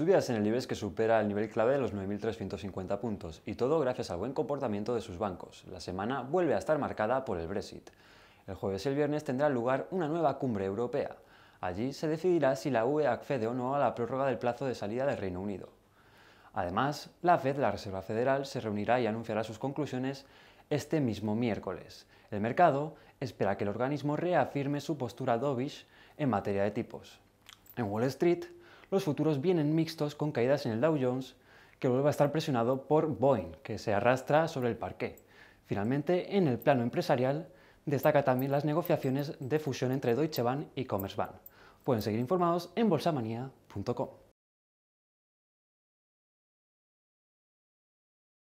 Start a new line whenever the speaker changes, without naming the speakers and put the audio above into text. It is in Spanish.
Subidas en el IBEX que supera el nivel clave de los 9.350 puntos, y todo gracias al buen comportamiento de sus bancos. La semana vuelve a estar marcada por el Brexit. El jueves y el viernes tendrá lugar una nueva cumbre europea. Allí se decidirá si la UE accede o no a la prórroga del plazo de salida del Reino Unido. Además, la Fed, la Reserva Federal, se reunirá y anunciará sus conclusiones este mismo miércoles. El mercado espera que el organismo reafirme su postura dovish en materia de tipos. En Wall Street, los futuros vienen mixtos con caídas en el Dow Jones, que vuelve a estar presionado por Boeing, que se arrastra sobre el parqué. Finalmente, en el plano empresarial, destaca también las negociaciones de fusión entre Deutsche Bank y Commerzbank. Pueden seguir informados en bolsamanía.com.